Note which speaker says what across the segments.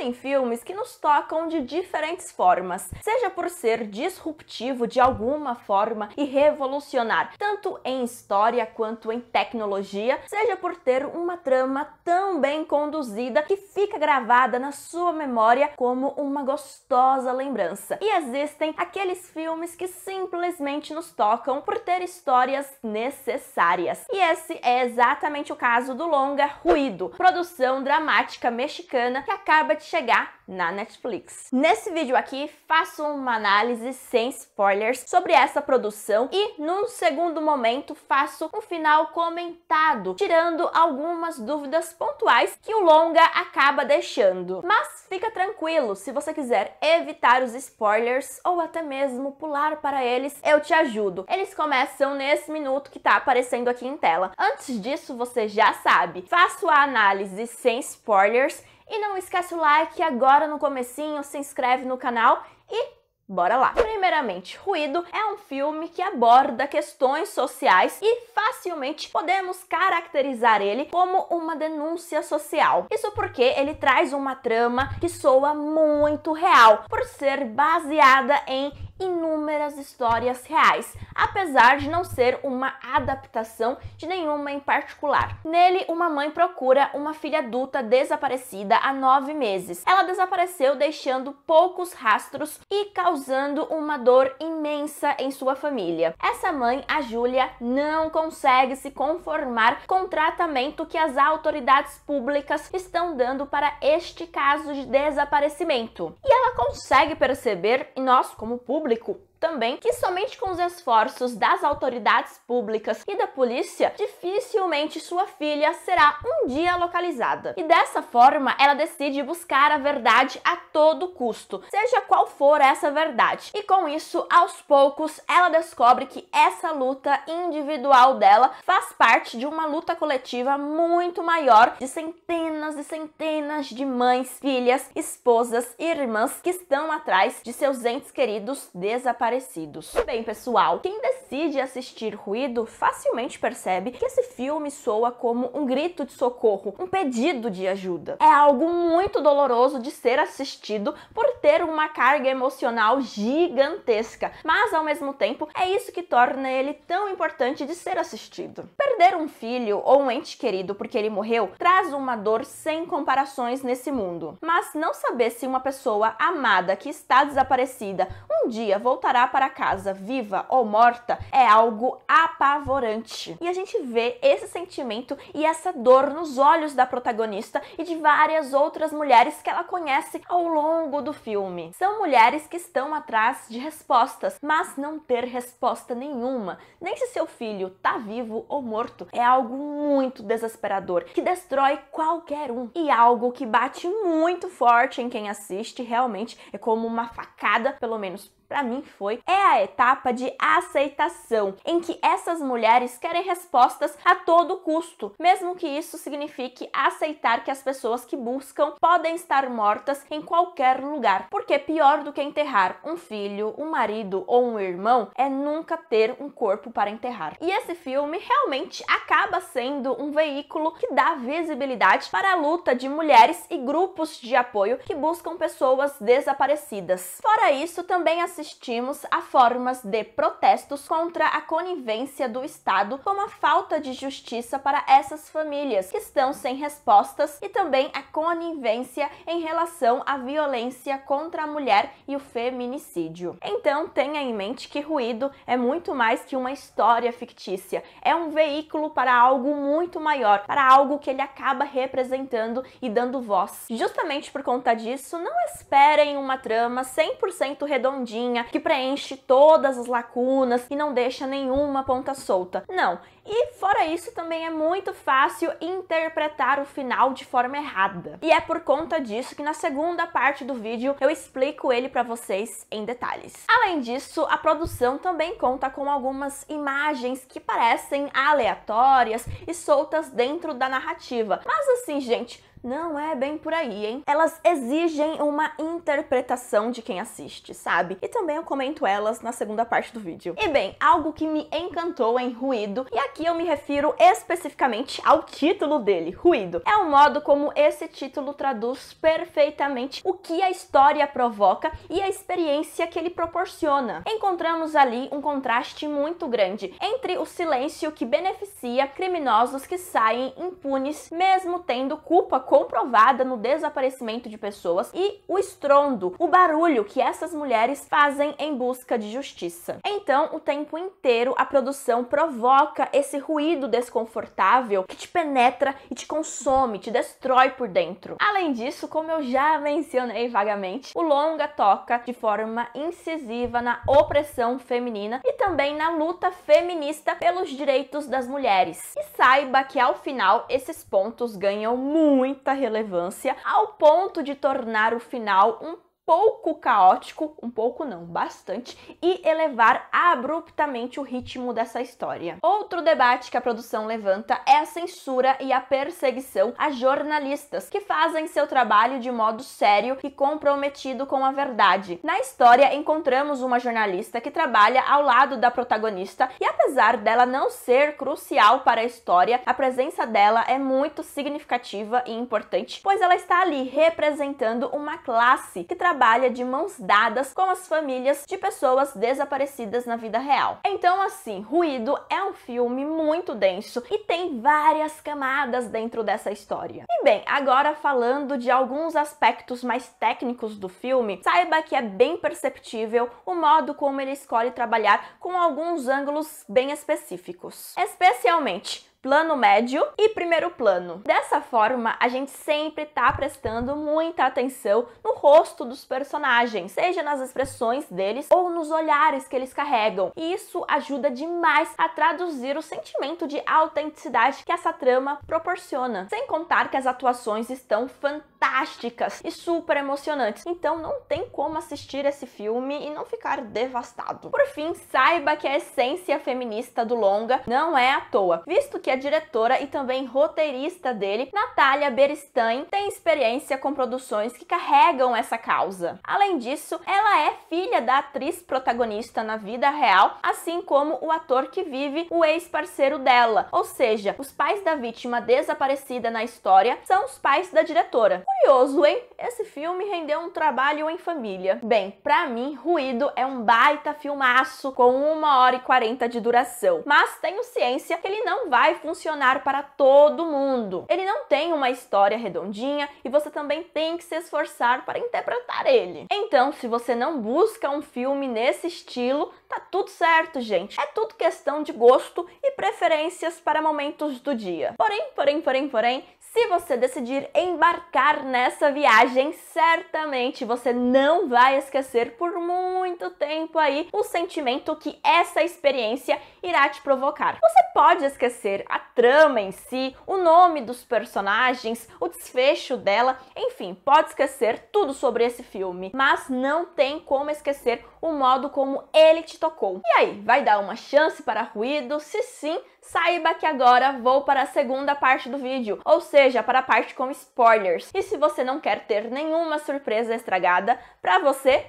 Speaker 1: Existem filmes que nos tocam de diferentes formas, seja por ser disruptivo de alguma forma e revolucionar, tanto em história quanto em tecnologia, seja por ter uma trama tão bem conduzida que fica gravada na sua memória como uma gostosa lembrança. E existem aqueles filmes que simplesmente nos tocam por ter histórias necessárias. E esse é exatamente o caso do longa Ruído, produção dramática mexicana que acaba de chegar na Netflix. Nesse vídeo aqui faço uma análise sem spoilers sobre essa produção e num segundo momento faço um final comentado, tirando algumas dúvidas pontuais que o longa acaba deixando. Mas fica tranquilo, se você quiser evitar os spoilers ou até mesmo pular para eles, eu te ajudo. Eles começam nesse minuto que tá aparecendo aqui em tela. Antes disso, você já sabe, faço a análise sem spoilers e não esquece o like agora no comecinho, se inscreve no canal e Bora lá! Primeiramente, Ruído é um filme que aborda questões sociais e facilmente podemos caracterizar ele como uma denúncia social. Isso porque ele traz uma trama que soa muito real, por ser baseada em inúmeras histórias reais, apesar de não ser uma adaptação de nenhuma em particular. Nele, uma mãe procura uma filha adulta desaparecida há nove meses. Ela desapareceu deixando poucos rastros e causando uma dor imensa em sua família. Essa mãe, a Júlia, não consegue se conformar com o tratamento que as autoridades públicas estão dando para este caso de desaparecimento. E ela consegue perceber, e nós, como público, les coups. também que somente com os esforços das autoridades públicas e da polícia, dificilmente sua filha será um dia localizada. E dessa forma, ela decide buscar a verdade a todo custo, seja qual for essa verdade. E com isso, aos poucos, ela descobre que essa luta individual dela faz parte de uma luta coletiva muito maior de centenas e centenas de mães, filhas, esposas e irmãs que estão atrás de seus entes queridos desaparecidos parecidos. Bem, pessoal, quem decide assistir Ruído facilmente percebe que esse filme soa como um grito de socorro, um pedido de ajuda. É algo muito doloroso de ser assistido por ter uma carga emocional gigantesca, mas ao mesmo tempo é isso que torna ele tão importante de ser assistido. Perder um filho ou um ente querido porque ele morreu traz uma dor sem comparações nesse mundo. Mas não saber se uma pessoa amada que está desaparecida um dia voltará para casa, viva ou morta, é algo apavorante. E a gente vê esse sentimento e essa dor nos olhos da protagonista e de várias outras mulheres que ela conhece ao longo do filme. São mulheres que estão atrás de respostas, mas não ter resposta nenhuma, nem se seu filho tá vivo ou morto, é algo muito desesperador, que destrói qualquer um. E algo que bate muito forte em quem assiste, realmente é como uma facada, pelo menos para mim foi, é a etapa de aceitação, em que essas mulheres querem respostas a todo custo, mesmo que isso signifique aceitar que as pessoas que buscam podem estar mortas em qualquer lugar, porque pior do que enterrar um filho, um marido ou um irmão é nunca ter um corpo para enterrar. E esse filme realmente acaba sendo um veículo que dá visibilidade para a luta de mulheres e grupos de apoio que buscam pessoas desaparecidas. Fora isso, também assim assistimos a formas de protestos contra a conivência do Estado com a falta de justiça para essas famílias que estão sem respostas e também a conivência em relação à violência contra a mulher e o feminicídio. Então, tenha em mente que ruído é muito mais que uma história fictícia, é um veículo para algo muito maior, para algo que ele acaba representando e dando voz. Justamente por conta disso, não esperem uma trama 100% redondinha que preenche todas as lacunas e não deixa nenhuma ponta solta. Não, e fora isso, também é muito fácil interpretar o final de forma errada. E é por conta disso que na segunda parte do vídeo eu explico ele para vocês em detalhes. Além disso, a produção também conta com algumas imagens que parecem aleatórias e soltas dentro da narrativa. Mas assim, gente, não é bem por aí, hein? Elas exigem uma interpretação de quem assiste, sabe? E também eu comento elas na segunda parte do vídeo. E bem, algo que me encantou em Ruído, e aqui Aqui eu me refiro especificamente ao título dele, Ruído. É o modo como esse título traduz perfeitamente o que a história provoca e a experiência que ele proporciona. Encontramos ali um contraste muito grande entre o silêncio que beneficia criminosos que saem impunes, mesmo tendo culpa comprovada no desaparecimento de pessoas, e o estrondo, o barulho que essas mulheres fazem em busca de justiça. Então, o tempo inteiro a produção provoca esse ruído desconfortável que te penetra e te consome, te destrói por dentro. Além disso, como eu já mencionei vagamente, o longa toca de forma incisiva na opressão feminina e também na luta feminista pelos direitos das mulheres. E saiba que ao final esses pontos ganham muita relevância ao ponto de tornar o final um pouco caótico, um pouco não, bastante, e elevar abruptamente o ritmo dessa história. Outro debate que a produção levanta é a censura e a perseguição a jornalistas que fazem seu trabalho de modo sério e comprometido com a verdade. Na história encontramos uma jornalista que trabalha ao lado da protagonista e apesar dela não ser crucial para a história, a presença dela é muito significativa e importante, pois ela está ali representando uma classe que trabalha trabalha de mãos dadas com as famílias de pessoas desaparecidas na vida real. Então, assim, Ruído é um filme muito denso e tem várias camadas dentro dessa história. E bem, agora falando de alguns aspectos mais técnicos do filme, saiba que é bem perceptível o modo como ele escolhe trabalhar com alguns ângulos bem específicos. Especialmente plano médio e primeiro plano. Dessa forma, a gente sempre está prestando muita atenção no rosto dos personagens, seja nas expressões deles ou nos olhares que eles carregam. E isso ajuda demais a traduzir o sentimento de autenticidade que essa trama proporciona. Sem contar que as atuações estão fantásticas fantásticas e super emocionantes. Então não tem como assistir esse filme e não ficar devastado. Por fim, saiba que a essência feminista do longa não é à toa, visto que a diretora e também roteirista dele, Natália Beristain, tem experiência com produções que carregam essa causa. Além disso, ela é filha da atriz protagonista na vida real, assim como o ator que vive o ex-parceiro dela, ou seja, os pais da vítima desaparecida na história são os pais da diretora. Curioso, hein? Esse filme rendeu um trabalho em família. Bem, para mim, Ruído é um baita filmaço com 1 hora e 40 de duração. Mas tenho ciência que ele não vai funcionar para todo mundo. Ele não tem uma história redondinha e você também tem que se esforçar para interpretar ele. Então, se você não busca um filme nesse estilo, tá tudo certo, gente. É tudo questão de gosto e preferências para momentos do dia. Porém, porém, porém, porém, se você decidir embarcar nessa viagem, certamente você não vai esquecer por muito tempo aí o sentimento que essa experiência irá te provocar. Você pode esquecer a trama em si, o nome dos personagens, o desfecho dela, enfim, pode esquecer tudo sobre esse filme, mas não tem como esquecer o modo como ele te tocou. E aí, vai dar uma chance para ruído? Se sim, saiba que agora vou para a segunda parte do vídeo, ou seja, seja para a parte com spoilers. E se você não quer ter nenhuma surpresa estragada para você,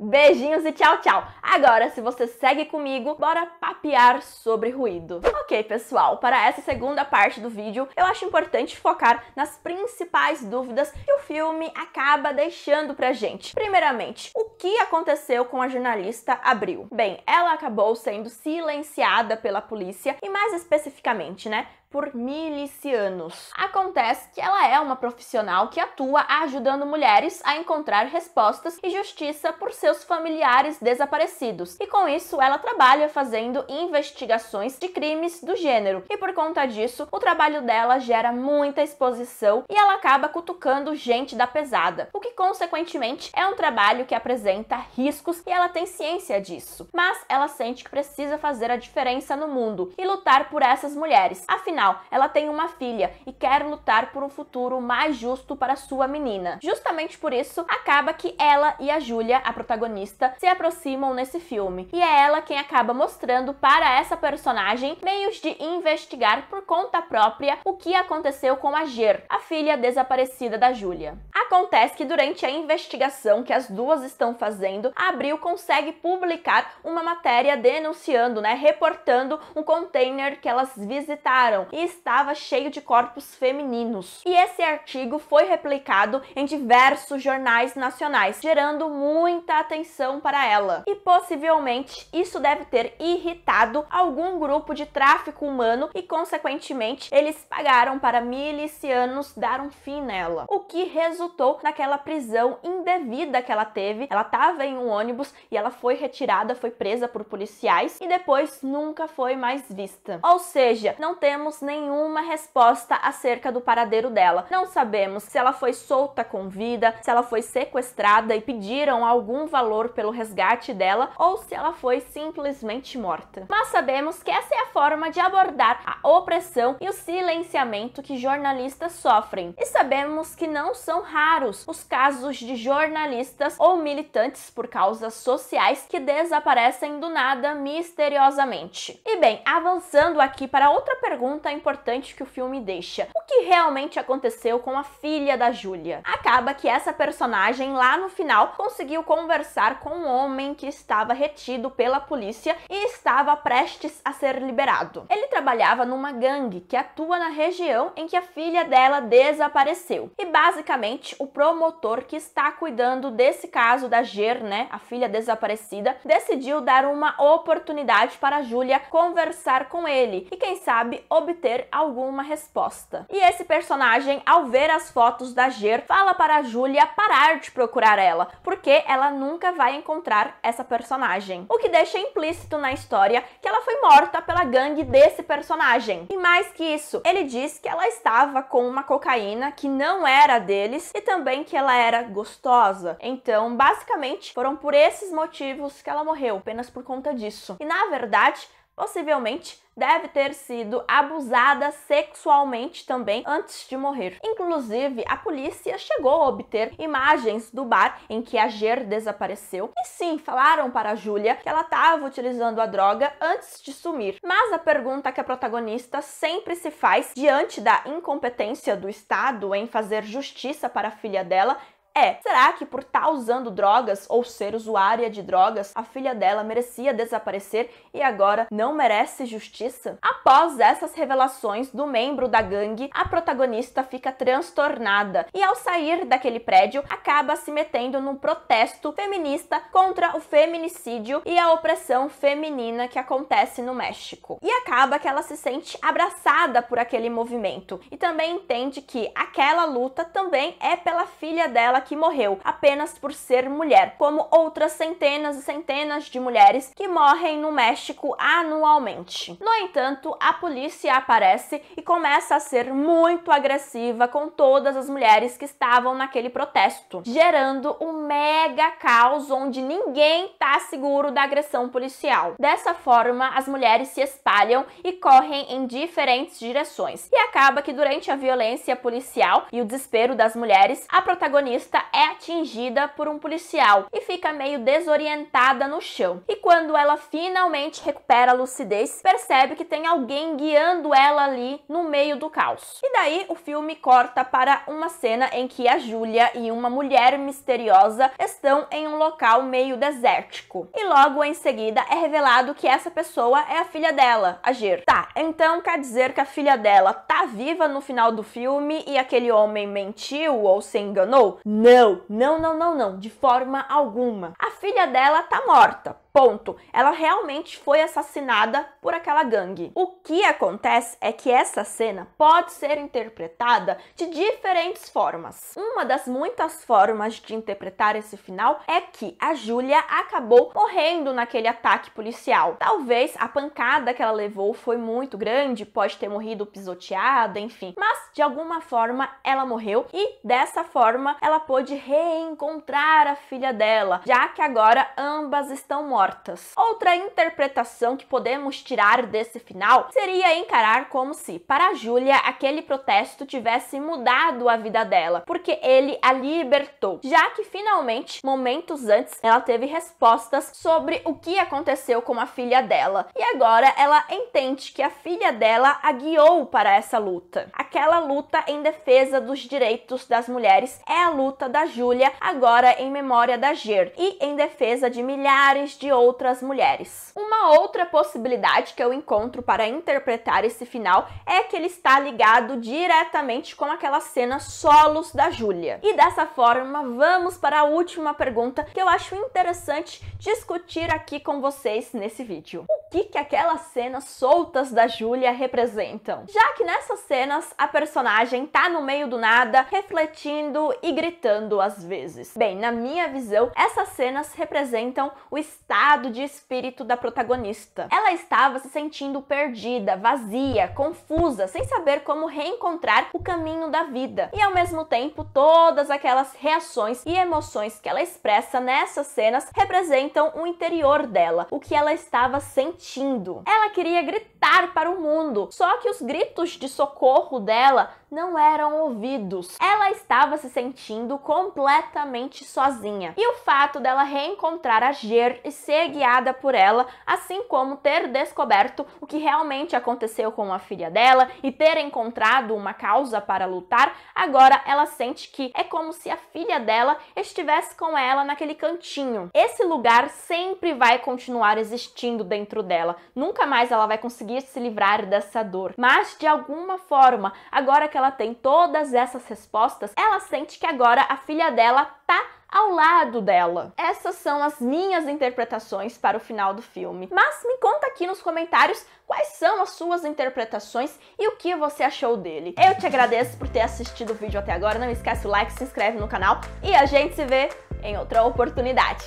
Speaker 1: Beijinhos e tchau, tchau! Agora, se você segue comigo, bora papear sobre ruído. Ok, pessoal, para essa segunda parte do vídeo, eu acho importante focar nas principais dúvidas que o filme acaba deixando pra gente. Primeiramente, o que aconteceu com a jornalista Abril? Bem, ela acabou sendo silenciada pela polícia e mais especificamente, né, por milicianos. Acontece que ela é uma profissional que atua ajudando mulheres a encontrar respostas e justiça por seus familiares desaparecidos. E com isso, ela trabalha fazendo investigações de crimes do gênero. E por conta disso, o trabalho dela gera muita exposição e ela acaba cutucando gente da pesada, o que consequentemente é um trabalho que apresenta riscos e ela tem ciência disso. Mas ela sente que precisa fazer a diferença no mundo e lutar por essas mulheres. Afinal, ela tem uma filha e quer lutar por um futuro mais justo para sua menina. Justamente por isso, acaba que ela e a Júlia, a protagonista, se aproximam nesse filme. E é ela quem acaba mostrando para essa personagem meios de investigar por conta própria o que aconteceu com a Ger, a filha desaparecida da Júlia. Acontece que durante a investigação que as duas estão fazendo, a Abril consegue publicar uma matéria denunciando, né, reportando um container que elas visitaram, e estava cheio de corpos femininos. E esse artigo foi replicado em diversos jornais nacionais, gerando muita atenção para ela. E possivelmente isso deve ter irritado algum grupo de tráfico humano e, consequentemente, eles pagaram para milicianos dar um fim nela que resultou naquela prisão indevida que ela teve. Ela estava em um ônibus e ela foi retirada, foi presa por policiais e depois nunca foi mais vista. Ou seja, não temos nenhuma resposta acerca do paradeiro dela. Não sabemos se ela foi solta com vida, se ela foi sequestrada e pediram algum valor pelo resgate dela ou se ela foi simplesmente morta. Mas sabemos que essa é a forma de abordar a opressão e o silenciamento que jornalistas sofrem. E sabemos que não não são raros os casos de jornalistas ou militantes por causas sociais que desaparecem do nada misteriosamente. E bem, avançando aqui para outra pergunta importante que o filme deixa: o que realmente aconteceu com a filha da Júlia? Acaba que essa personagem lá no final conseguiu conversar com um homem que estava retido pela polícia e estava prestes a ser liberado. Ele trabalhava numa gangue que atua na região em que a filha dela desapareceu. E basicamente o promotor que está cuidando desse caso da Ger, né, a filha desaparecida, decidiu dar uma oportunidade para a Júlia conversar com ele e quem sabe obter alguma resposta. E esse personagem, ao ver as fotos da Ger, fala para a Júlia parar de procurar ela, porque ela nunca vai encontrar essa personagem. O que deixa implícito na história que ela foi morta pela gangue desse personagem. E mais que isso, ele diz que ela estava com uma cocaína que não era era deles e também que ela era gostosa. Então, basicamente, foram por esses motivos que ela morreu, apenas por conta disso. E na verdade, possivelmente deve ter sido abusada sexualmente também antes de morrer. Inclusive, a polícia chegou a obter imagens do bar em que a Ger desapareceu e sim, falaram para a Júlia que ela estava utilizando a droga antes de sumir. Mas a pergunta que a protagonista sempre se faz diante da incompetência do Estado em fazer justiça para a filha dela é: será que por estar tá usando drogas ou ser usuária de drogas, a filha dela merecia desaparecer e agora não merece justiça? Após essas revelações do membro da gangue, a protagonista fica transtornada e, ao sair daquele prédio, acaba se metendo num protesto feminista contra o feminicídio e a opressão feminina que acontece no México. E acaba que ela se sente abraçada por aquele movimento e também entende que aquela luta também é pela filha dela que morreu apenas por ser mulher, como outras centenas e centenas de mulheres que morrem no México anualmente. No entanto, a polícia aparece e começa a ser muito agressiva com todas as mulheres que estavam naquele protesto, gerando um mega caos onde ninguém tá seguro da agressão policial. Dessa forma, as mulheres se espalham e correm em diferentes direções. E acaba que durante a violência policial e o desespero das mulheres, a protagonista motorista é atingida por um policial e fica meio desorientada no chão. E quando ela finalmente recupera a lucidez, percebe que tem alguém guiando ela ali no meio do caos. E daí o filme corta para uma cena em que a Júlia e uma mulher misteriosa estão em um local meio desértico. E logo em seguida é revelado que essa pessoa é a filha dela, a Ger. Tá, então quer dizer que a filha dela tá viva no final do filme e aquele homem mentiu ou se enganou? Não, não, não, não, não, de forma alguma. A filha dela tá morta. Ponto. Ela realmente foi assassinada por aquela gangue. O que acontece é que essa cena pode ser interpretada de diferentes formas. Uma das muitas formas de interpretar esse final é que a Julia acabou morrendo naquele ataque policial. Talvez a pancada que ela levou foi muito grande, pode ter morrido pisoteada, enfim. Mas de alguma forma ela morreu e dessa forma ela pôde reencontrar a filha dela, já que agora ambas estão mortas mortas. Outra interpretação que podemos tirar desse final seria encarar como se, para Júlia, aquele protesto tivesse mudado a vida dela, porque ele a libertou, já que finalmente, momentos antes, ela teve respostas sobre o que aconteceu com a filha dela. E agora ela entende que a filha dela a guiou para essa luta. Aquela luta em defesa dos direitos das mulheres é a luta da Júlia, agora em memória da Ger, e em defesa de milhares de outras mulheres. Uma outra possibilidade que eu encontro para interpretar esse final é que ele está ligado diretamente com aquela cena solos da Júlia. E dessa forma, vamos para a última pergunta que eu acho interessante discutir aqui com vocês nesse vídeo. O que que aquelas cenas soltas da Júlia representam? Já que nessas cenas a personagem tá no meio do nada, refletindo e gritando às vezes. Bem, na minha visão, essas cenas representam o estado estado de espírito da protagonista. Ela estava se sentindo perdida, vazia, confusa, sem saber como reencontrar o caminho da vida. E ao mesmo tempo, todas aquelas reações e emoções que ela expressa nessas cenas representam o interior dela, o que ela estava sentindo. Ela queria gritar para o mundo, só que os gritos de socorro dela não eram ouvidos. Ela estava se sentindo completamente sozinha. E o fato dela reencontrar a Ger e ser guiada por ela, assim como ter descoberto o que realmente aconteceu com a filha dela e ter encontrado uma causa para lutar, agora ela sente que é como se a filha dela estivesse com ela naquele cantinho. Esse lugar sempre vai continuar existindo dentro dela. Nunca mais ela vai conseguir se livrar dessa dor. Mas de alguma forma, agora que ela ela tem todas essas respostas, ela sente que agora a filha dela tá ao lado dela. Essas são as minhas interpretações para o final do filme. Mas me conta aqui nos comentários quais são as suas interpretações e o que você achou dele. Eu te agradeço por ter assistido o vídeo até agora. Não esquece o like, se inscreve no canal e a gente se vê em outra oportunidade.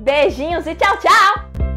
Speaker 1: Beijinhos e tchau, tchau!